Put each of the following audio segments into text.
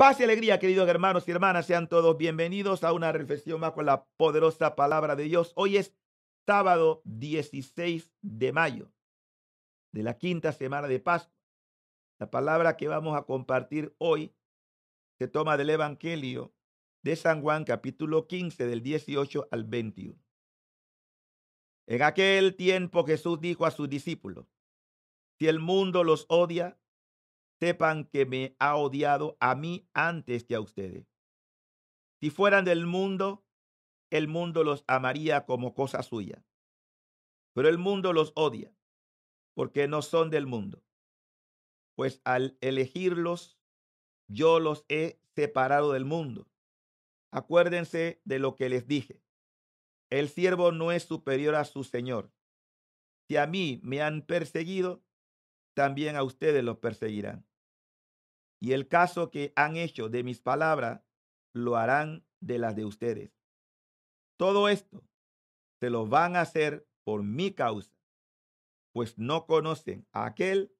Paz y alegría, queridos hermanos y hermanas, sean todos bienvenidos a una reflexión más con la poderosa palabra de Dios. Hoy es sábado 16 de mayo de la quinta semana de Pascua. La palabra que vamos a compartir hoy se toma del Evangelio de San Juan capítulo 15 del 18 al 21. En aquel tiempo Jesús dijo a sus discípulos, si el mundo los odia, sepan que me ha odiado a mí antes que a ustedes. Si fueran del mundo, el mundo los amaría como cosa suya. Pero el mundo los odia, porque no son del mundo. Pues al elegirlos, yo los he separado del mundo. Acuérdense de lo que les dije. El siervo no es superior a su Señor. Si a mí me han perseguido, también a ustedes los perseguirán y el caso que han hecho de mis palabras, lo harán de las de ustedes. Todo esto se lo van a hacer por mi causa, pues no conocen a aquel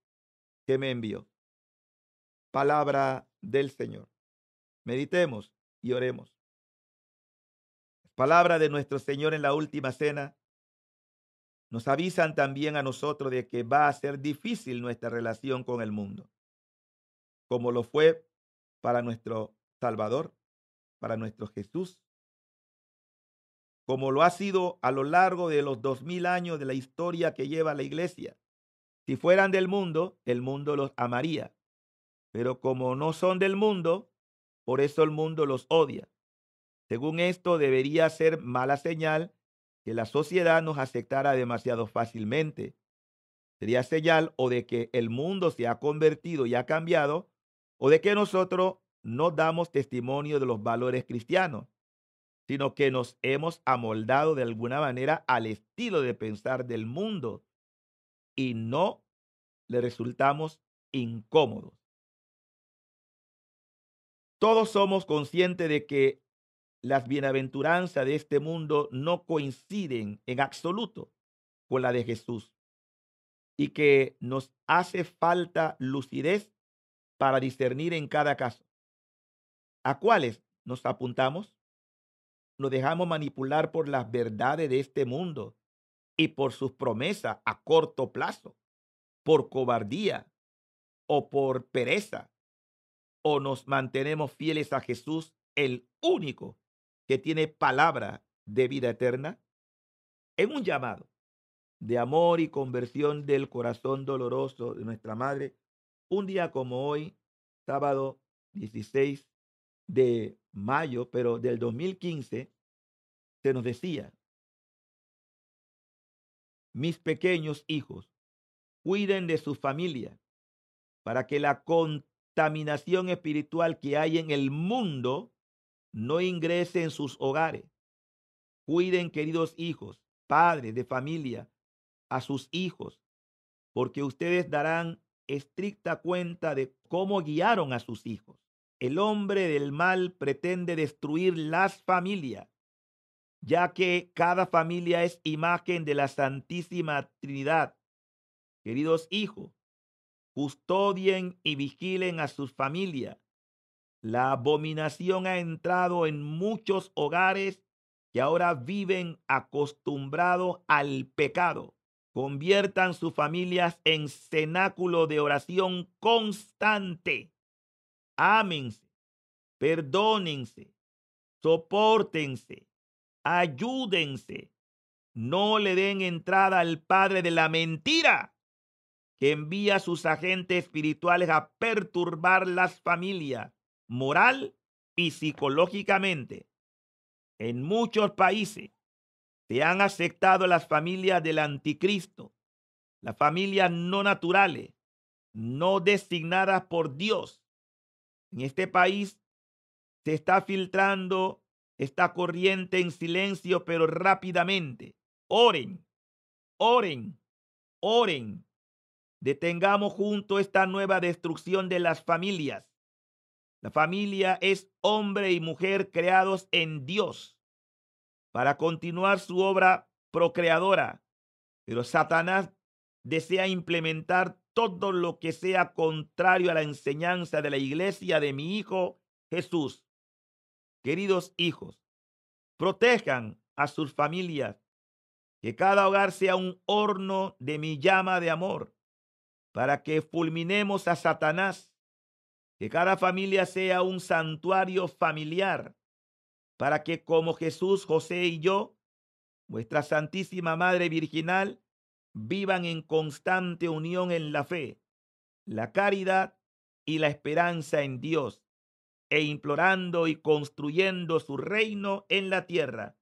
que me envió. Palabra del Señor. Meditemos y oremos. Palabra de nuestro Señor en la última cena nos avisan también a nosotros de que va a ser difícil nuestra relación con el mundo como lo fue para nuestro Salvador, para nuestro Jesús, como lo ha sido a lo largo de los dos mil años de la historia que lleva la iglesia. Si fueran del mundo, el mundo los amaría, pero como no son del mundo, por eso el mundo los odia. Según esto, debería ser mala señal que la sociedad nos aceptara demasiado fácilmente. Sería señal o de que el mundo se ha convertido y ha cambiado o de que nosotros no damos testimonio de los valores cristianos, sino que nos hemos amoldado de alguna manera al estilo de pensar del mundo y no le resultamos incómodos. Todos somos conscientes de que las bienaventuranzas de este mundo no coinciden en absoluto con la de Jesús y que nos hace falta lucidez para discernir en cada caso. ¿A cuáles nos apuntamos? Nos dejamos manipular por las verdades de este mundo y por sus promesas a corto plazo, por cobardía o por pereza, o nos mantenemos fieles a Jesús, el único que tiene palabra de vida eterna? En un llamado de amor y conversión del corazón doloroso de nuestra Madre, un día como hoy, sábado 16 de mayo, pero del 2015, se nos decía, mis pequeños hijos, cuiden de su familia para que la contaminación espiritual que hay en el mundo no ingrese en sus hogares. Cuiden, queridos hijos, padres de familia, a sus hijos, porque ustedes darán estricta cuenta de cómo guiaron a sus hijos. El hombre del mal pretende destruir las familias, ya que cada familia es imagen de la Santísima Trinidad. Queridos hijos, custodien y vigilen a sus familias. La abominación ha entrado en muchos hogares que ahora viven acostumbrados al pecado. Conviertan sus familias en cenáculo de oración constante. Ámense, perdónense, soportense, ayúdense. No le den entrada al padre de la mentira que envía sus agentes espirituales a perturbar las familias moral y psicológicamente. En muchos países se han aceptado las familias del anticristo, las familias no naturales, no designadas por Dios. En este país se está filtrando esta corriente en silencio, pero rápidamente. Oren, oren, oren. Detengamos junto esta nueva destrucción de las familias. La familia es hombre y mujer creados en Dios para continuar su obra procreadora, pero Satanás desea implementar todo lo que sea contrario a la enseñanza de la iglesia de mi Hijo Jesús. Queridos hijos, protejan a sus familias, que cada hogar sea un horno de mi llama de amor, para que fulminemos a Satanás, que cada familia sea un santuario familiar para que como Jesús, José y yo, vuestra Santísima Madre Virginal, vivan en constante unión en la fe, la caridad y la esperanza en Dios, e implorando y construyendo su reino en la tierra.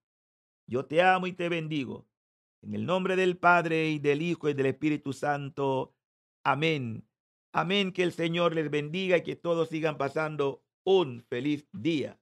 Yo te amo y te bendigo. En el nombre del Padre y del Hijo y del Espíritu Santo. Amén. Amén. Que el Señor les bendiga y que todos sigan pasando un feliz día.